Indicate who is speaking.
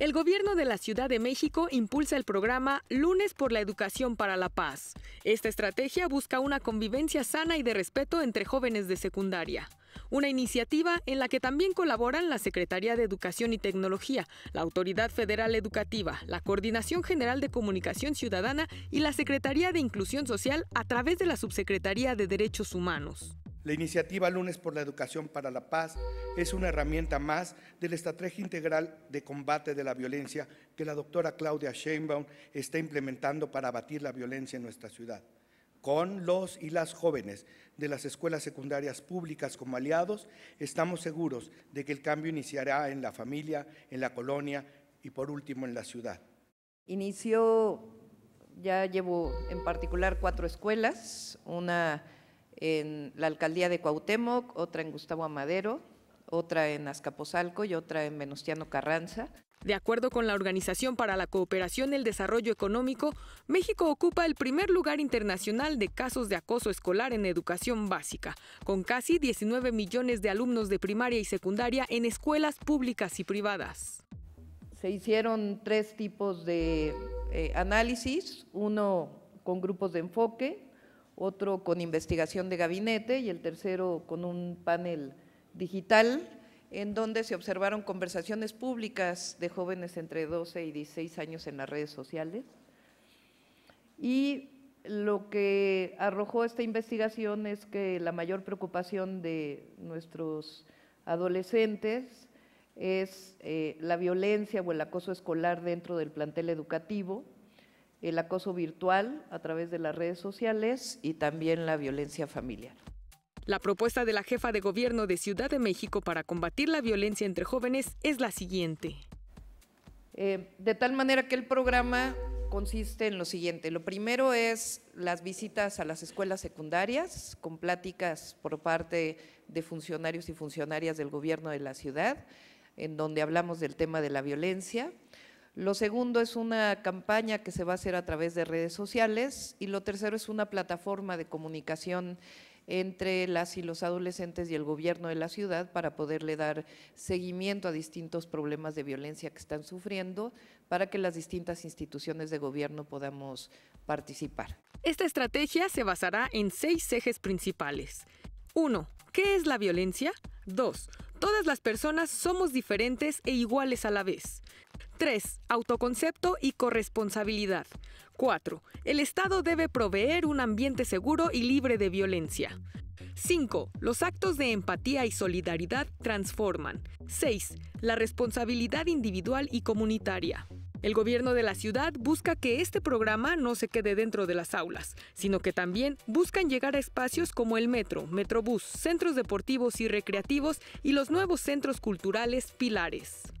Speaker 1: El gobierno de la Ciudad de México impulsa el programa Lunes por la Educación para la Paz. Esta estrategia busca una convivencia sana y de respeto entre jóvenes de secundaria. Una iniciativa en la que también colaboran la Secretaría de Educación y Tecnología, la Autoridad Federal Educativa, la Coordinación General de Comunicación Ciudadana y la Secretaría de Inclusión Social a través de la Subsecretaría de Derechos Humanos.
Speaker 2: La iniciativa Lunes por la Educación para la Paz es una herramienta más de la estrategia integral de combate de la violencia que la doctora Claudia Sheinbaum está implementando para abatir la violencia en nuestra ciudad. Con los y las jóvenes de las escuelas secundarias públicas como aliados, estamos seguros de que el cambio iniciará en la familia, en la colonia y por último en la ciudad. Inicio, ya
Speaker 3: llevo en particular cuatro escuelas, una en la alcaldía de Cuauhtémoc, otra en Gustavo Amadero, otra en Azcapotzalco y otra en Venustiano
Speaker 1: Carranza. De acuerdo con la Organización para la Cooperación y el Desarrollo Económico, México ocupa el primer lugar internacional de casos de acoso escolar en educación básica, con casi 19 millones de alumnos de primaria y secundaria en escuelas públicas y privadas.
Speaker 3: Se hicieron tres tipos de eh, análisis, uno con grupos de enfoque, otro con investigación de gabinete y el tercero con un panel digital, en donde se observaron conversaciones públicas de jóvenes entre 12 y 16 años en las redes sociales. Y lo que arrojó esta investigación es que la mayor preocupación de nuestros adolescentes es eh, la violencia o el acoso escolar dentro del plantel educativo, el acoso virtual a través de las redes sociales y también la violencia familiar.
Speaker 1: La propuesta de la jefa de gobierno de Ciudad de México para combatir la violencia entre jóvenes es la siguiente.
Speaker 3: Eh, de tal manera que el programa consiste en lo siguiente. Lo primero es las visitas a las escuelas secundarias con pláticas por parte de funcionarios y funcionarias del gobierno de la ciudad, en donde hablamos del tema de la violencia. Lo segundo es una campaña que se va a hacer a través de redes sociales y lo tercero es una plataforma de comunicación entre las y los adolescentes y el gobierno de la ciudad para poderle dar seguimiento a distintos problemas de violencia que están sufriendo para que las distintas instituciones de gobierno podamos participar.
Speaker 1: Esta estrategia se basará en seis ejes principales. Uno, ¿Qué es la violencia? Dos, Todas las personas somos diferentes e iguales a la vez. 3. Autoconcepto y corresponsabilidad. 4. El Estado debe proveer un ambiente seguro y libre de violencia. 5. Los actos de empatía y solidaridad transforman. 6. La responsabilidad individual y comunitaria. El gobierno de la ciudad busca que este programa no se quede dentro de las aulas, sino que también buscan llegar a espacios como el metro, metrobús, centros deportivos y recreativos y los nuevos centros culturales pilares.